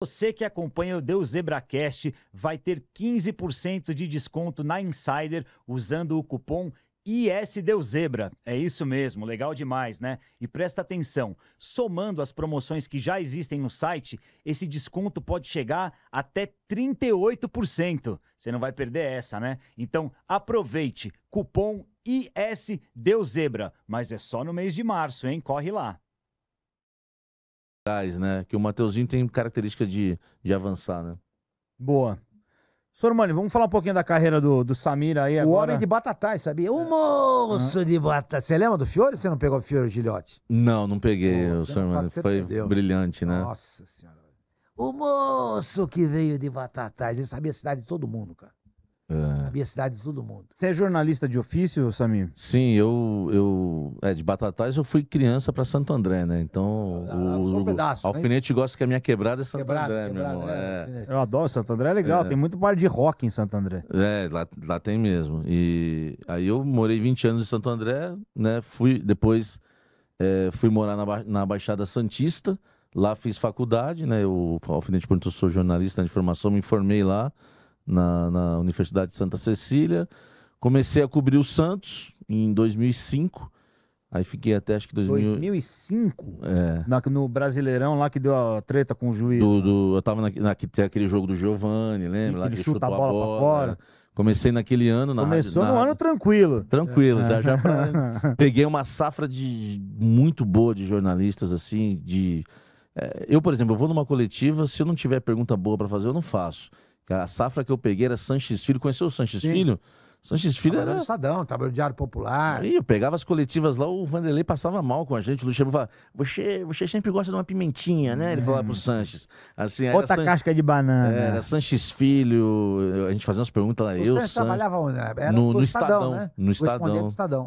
Você que acompanha o Deus ZebraCast vai ter 15% de desconto na Insider usando o cupom ISDeuZebra. É isso mesmo, legal demais, né? E presta atenção, somando as promoções que já existem no site, esse desconto pode chegar até 38%. Você não vai perder essa, né? Então aproveite, cupom ISDeuZebra, mas é só no mês de março, hein? Corre lá né? Que o Mateuzinho tem característica de, de avançar, né? Boa. Sormani, vamos falar um pouquinho da carreira do, do Samir aí o agora. O homem de Batatais, sabia? O moço de Batatais. Você lembra do Fiore? Você não pegou o Fiore Gilhote? Não, não peguei Nossa, o Sormani. Foi perdeu. brilhante, né? Nossa senhora. O moço que veio de Batatais. Ele sabia a cidade de todo mundo, cara. É. Sabia a cidade de todo mundo. Você é jornalista de ofício, Samir? Sim, eu, eu é, de Batatais eu fui criança para Santo André, né? Então ah, o, um pedaço, o né? alfinete gosta que a minha quebrada é Santo André, meu irmão. É. é. Eu adoro Santo André, é legal. É. Tem muito bar de rock em Santo André. É, lá, lá tem mesmo. E aí eu morei 20 anos em Santo André, né? Fui depois é, fui morar na, ba na Baixada Santista. Lá fiz faculdade, né? Eu, o Alfinete perguntou se sou jornalista de formação, me formei lá na, na Universidade de Santa Cecília. Comecei a cobrir o Santos em 2005. Aí fiquei até acho que 2000... 2005? É. Na, no Brasileirão lá que deu a treta com o juiz. Do, né? do, eu tava na, na, aquele jogo do Giovani, lembra? Lá que chuta a bola, a bola pra fora. Né? Comecei naquele ano. Na Começou rádio, no ano tranquilo. Tranquilo, é. já, já pra... Peguei uma safra de muito boa de jornalistas, assim, de... É, eu, por exemplo, eu vou numa coletiva, se eu não tiver pergunta boa para fazer, eu não faço. A safra que eu peguei era Sanches Filho. Conheceu o Sanches Sim. Filho? Sanches Filho trabalho era. Sadão, trabalho Diário Popular. Aí eu pegava as coletivas lá, o Vanderlei passava mal com a gente. O Luxemburgo falava: você, você sempre gosta de uma pimentinha, né? Ele falava pro é. Sanches. Assim, Outra San... casca de banana. Era Sanches Filho, a gente fazia umas perguntas lá. O eu, Sanches trabalhava onde? Era no, no Estadão, Estadão, né? No Estadão. Estadão. No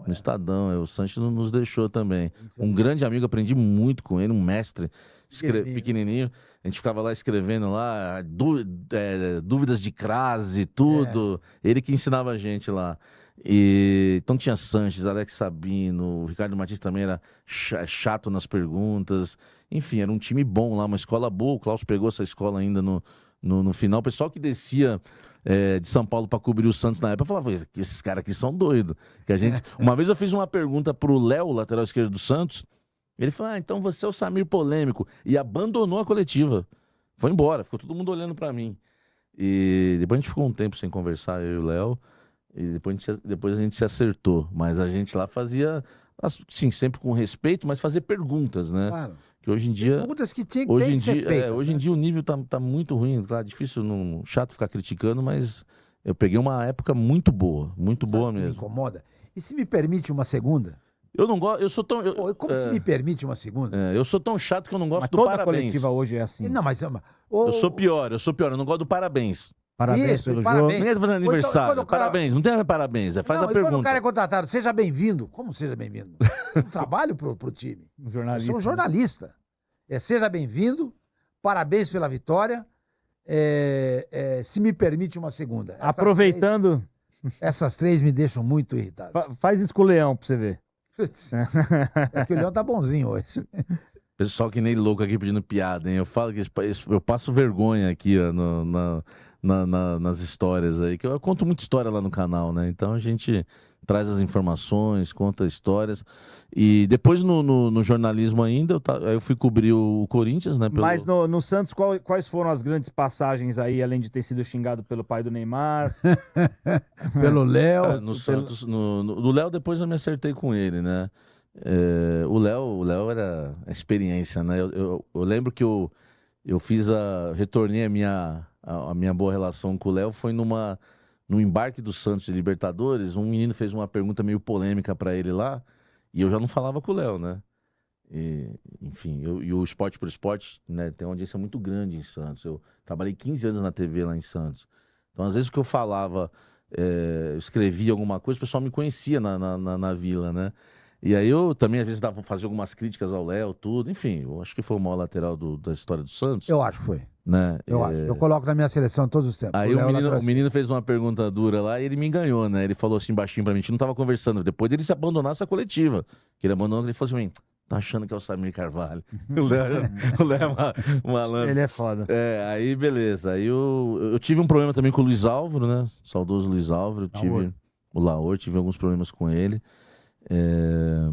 é. Estadão. É. O Sanches nos deixou também. Um grande amigo, aprendi muito com ele, um mestre, escre... pequenininho. pequenininho a gente ficava lá escrevendo lá, dú, é, dúvidas de crase, tudo. É. Ele que ensinava a gente lá. E, então tinha Sanches, Alex Sabino, o Ricardo Martins também era chato nas perguntas. Enfim, era um time bom lá, uma escola boa. O Klaus pegou essa escola ainda no, no, no final. O pessoal que descia é, de São Paulo para cobrir o Santos na época falava: esses caras aqui são doidos. Que a gente... Uma vez eu fiz uma pergunta pro Léo, lateral esquerdo do Santos. Ele falou: ah, então você é o Samir polêmico. E abandonou a coletiva. Foi embora, ficou todo mundo olhando para mim. E depois a gente ficou um tempo sem conversar, eu e o Léo. E depois a, gente, depois a gente se acertou. Mas a gente lá fazia, sim, sempre com respeito, mas fazer perguntas, né? Claro. Que hoje em dia. Perguntas que tinha que hoje em dia, é, feitas, é, né? Hoje em né? dia o nível tá, tá muito ruim, claro, difícil, não, chato ficar criticando, mas eu peguei uma época muito boa, muito Sabe boa mesmo. Me incomoda. E se me permite uma segunda? Eu não gosto, eu sou tão. Eu, como é, se me permite uma segunda? É, eu sou tão chato que eu não gosto mas do toda parabéns. A coletiva hoje é assim. Não, mas Ou... Eu sou pior, eu sou pior, eu não gosto do parabéns. Parabéns Isso, pelo parabéns. jogo. Ninguém tá fazendo então, aniversário. Então, cara... Parabéns, não tem parabéns, é, faz não, a pergunta. quando o cara é contratado, seja bem-vindo. Como seja bem-vindo? trabalho pro, pro time. Um jornalista. Eu sou um né? jornalista. Né? É, seja bem-vindo, parabéns pela vitória. É, é, se me permite uma segunda. Essas Aproveitando. Três, essas três me deixam muito irritado. Fa faz isso com o Leão pra você ver. é que o Leão tá bonzinho hoje. Pessoal que nem louco aqui pedindo piada, hein? Eu falo que eu passo vergonha aqui ó, no, na, na, na, nas histórias aí, que eu, eu conto muita história lá no canal, né? Então a gente traz as informações, conta histórias. E depois no, no, no jornalismo ainda, eu, eu, fui cobrir o Corinthians, né? Pelo... Mas no, no Santos, qual, quais foram as grandes passagens aí, além de ter sido xingado pelo pai do Neymar? pelo Léo? É, no pelo... Santos, no, no, do Léo depois eu me acertei com ele, né? É, o Léo o Léo era a experiência, né? Eu, eu, eu lembro que eu, eu fiz a... retornei a minha a, minha boa relação com o Léo foi numa no embarque do Santos de Libertadores, um menino fez uma pergunta meio polêmica para ele lá, e eu já não falava com o Léo, né? E, enfim, eu, e o Esporte por Esporte né, tem uma audiência muito grande em Santos. Eu trabalhei 15 anos na TV lá em Santos. Então, às vezes, o que eu falava, é, eu escrevia alguma coisa, o pessoal me conhecia na, na, na, na vila, né? E aí eu também, às vezes, dava, fazia algumas críticas ao Léo, tudo. Enfim, eu acho que foi o maior lateral do, da história do Santos. Eu acho que foi. Né? Eu é. acho. Eu coloco na minha seleção todos os tempos. Aí o, o, menino, o menino, fez uma pergunta dura lá e ele me enganou, né? Ele falou assim baixinho pra mim, a gente não tava conversando. Depois dele se abandonar essa coletiva. Que ele abandonou, ele falou assim, tá achando que é o Samir Carvalho. o Léo, é uma, malandro. Ele é foda. É, aí beleza. Aí eu, eu tive um problema também com o Luiz Álvaro, né? saudoso Luiz Álvaro. Laor. Tive o Laor, tive alguns problemas com ele. É,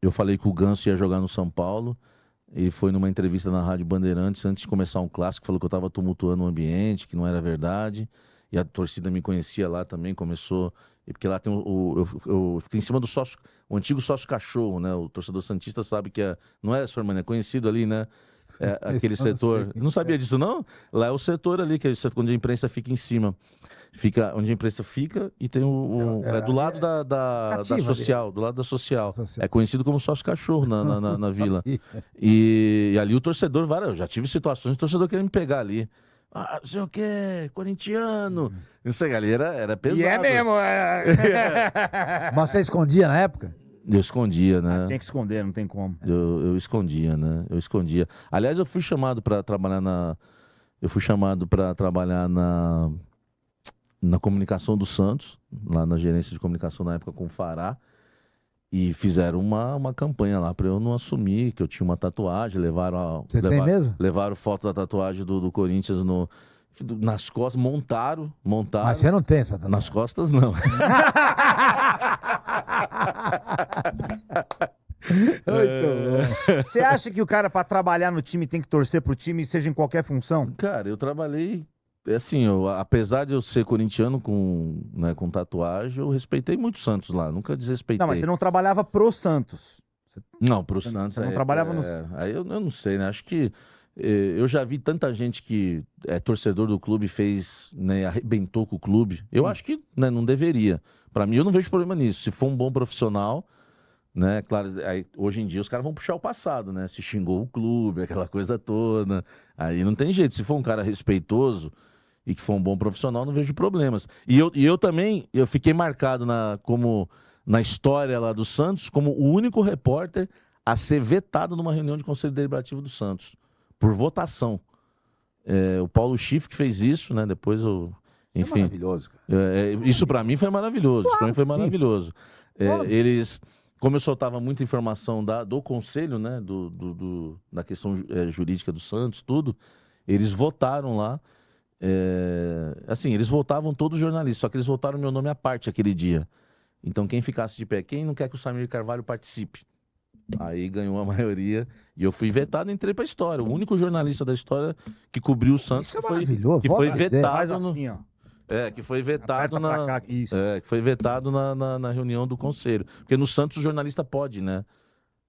eu falei que o Ganso ia jogar no São Paulo. Ele foi numa entrevista na Rádio Bandeirantes, antes de começar um clássico, falou que eu estava tumultuando o ambiente, que não era verdade. E a torcida me conhecia lá também, começou. Porque lá tem o. o eu, eu, fiquei em cima do sócio, o antigo sócio cachorro, né? O torcedor Santista sabe que é. Não é, sua irmã, é conhecido ali, né? é, aquele é setor. Não sabia é. disso, não? Lá é o setor ali, que é onde a imprensa fica em cima. Fica onde a imprensa fica e tem o. o é, do é, lado da, da, da, social, do lado da social. É conhecido como sócio cachorro na, na, na, na vila. E, e, ali o torcedor, várias, eu já tive situações de torcedor querendo me pegar ali. Ah, não sei o quê, corintiano. Uhum. Isso aí, galera, era pesado. E é mesmo. É... Mas você escondia na época? Eu escondia, né? Ah, tem que esconder, não tem como. Eu, eu escondia, né? Eu escondia. Aliás, eu fui chamado para trabalhar na. Eu fui chamado para trabalhar na. Na comunicação do Santos, lá na gerência de comunicação na época com o Fará. E fizeram uma, uma campanha lá para eu não assumir que eu tinha uma tatuagem. Levaram. A, Você tem mesmo? Levaram foto da tatuagem do, do Corinthians no nas costas, montaram, montaram. Mas você não tem essa tatuagem. Nas costas, não. Você acha que o cara, para trabalhar no time, tem que torcer pro time, seja em qualquer função? Cara, eu trabalhei. É assim, eu, apesar de eu ser corintiano com, né, com tatuagem, eu respeitei muito o Santos lá, nunca desrespeitei. Não, mas você não trabalhava pro Santos. Você... Não, pro você Santos. Você não aí, é, trabalhava é, no. Aí eu, eu não sei, né? Acho que eh, eu já vi tanta gente que é torcedor do clube fez, né, arrebentou com o clube. Eu Sim. acho que né, não deveria. Para mim, eu não vejo problema nisso. Se for um bom profissional, né? Claro, aí, hoje em dia os caras vão puxar o passado, né? Se xingou o clube, aquela coisa toda. Aí não tem jeito. Se for um cara respeitoso e que for um bom profissional, não vejo problemas. E eu, e eu também, eu fiquei marcado na, como na história lá do Santos como o único repórter a ser vetado numa reunião de conselho deliberativo do Santos por votação. É, o Paulo Schiff que fez isso, né? Depois eu, enfim, isso é maravilhoso. É, é, isso para mim foi maravilhoso. Claro, para mim foi sim. maravilhoso. É, eles como eu soltava muita informação da, do conselho, né, do, do, do da questão é, jurídica do Santos, tudo, eles votaram lá. É, assim, eles votavam todos os jornalistas, só que eles votaram meu nome à parte aquele dia. Então, quem ficasse de pé, quem não quer que o Samir Carvalho participe? Aí ganhou a maioria e eu fui vetado e entrei pra história. O único jornalista da história que cobriu o Santos Isso é foi, que foi vetado. Faz assim, ó. É, que foi vetado na. Cá, é, que foi vetado na, na, na, reunião do conselho. Porque no Santos o jornalista pode, né?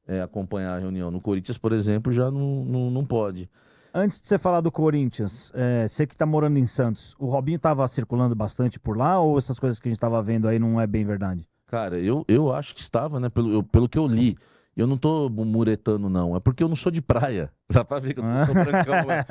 É, acompanhar a reunião. No Corinthians, por exemplo, já não, não, não pode. Antes de você falar do Corinthians, é, você que está morando em Santos, o Robinho estava circulando bastante por lá ou essas coisas que a gente estava vendo aí não é bem verdade? Cara, eu, eu acho que estava, né? Pelo, eu, pelo que eu li. Eu não tô muretando, não. É porque eu não sou de praia. Dá pra ver que eu não sou brancão, né?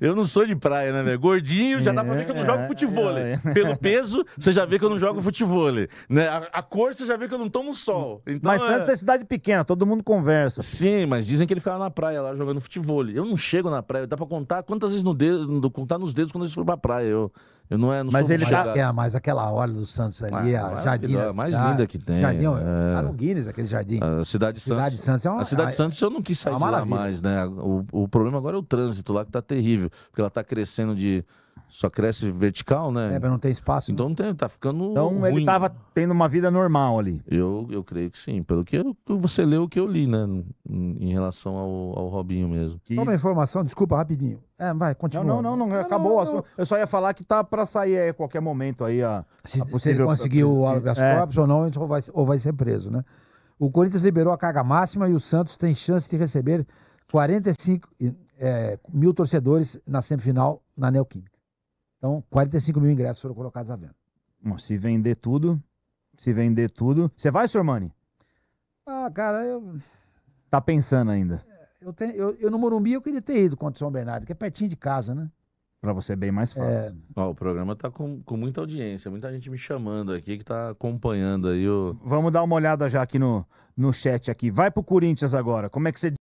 Eu não sou de praia, né, velho? Gordinho, já dá pra ver que eu não é, jogo futebol. É, é. Pelo peso, você já vê que eu não jogo futebol. Né? A, a, cor, você já vê que eu não tomo sol. Então, mas Santos é... é... cidade pequena, todo mundo conversa. Sim, mas dizem que ele ficava na praia lá jogando futebol. Eu não chego na praia, dá pra contar quantas vezes no dedo, contar nos dedos quando gente foram pra praia. Eu, eu não é, não mas ele já é, mas aquela hora do Santos ali, ah, a Jardim. É a mais cidade, linda que tem. Jardim, é... tá no Guinness, aquele jardim. A cidade de Santos. Cidade de Santos é uma, a cidade de Santos eu não quis sair é de lá dá vida. mais, né? O, o problema agora é o trânsito lá que tá terrível, porque ela tá crescendo de só cresce vertical, né? É, mas não tem espaço. Então né? não tem, tá ficando. Então ruim. ele tava tendo uma vida normal ali. Eu, eu creio que sim, pelo que eu, você leu o que eu li, né? Em relação ao, ao Robinho mesmo. Que... Uma informação, desculpa, rapidinho. É, vai, continua. Não, não, não, não acabou não, não. Eu só ia falar que tá pra sair aí a qualquer momento aí a. Se, a possível... se ele conseguir o habeas é. corpus é. ou não, ou vai, ou vai ser preso, né? O Corinthians liberou a carga máxima e o Santos tem chance de receber 45 é, mil torcedores na semifinal na Neoquímica. Então, 45 mil ingressos foram colocados à venda. Se vender tudo, se vender tudo. Você vai, Sormani? Ah, cara, eu. Tá pensando ainda? É, eu, tenho, eu, eu no Morumbi eu queria ter ido contra o São Bernardo, que é pertinho de casa, né? Para você é bem mais é. fácil. É... Ó, o programa tá com, com muita audiência, muita gente me chamando aqui que tá acompanhando aí o. Vamos dar uma olhada já aqui no, no chat aqui. Vai pro Corinthians agora. Como é que você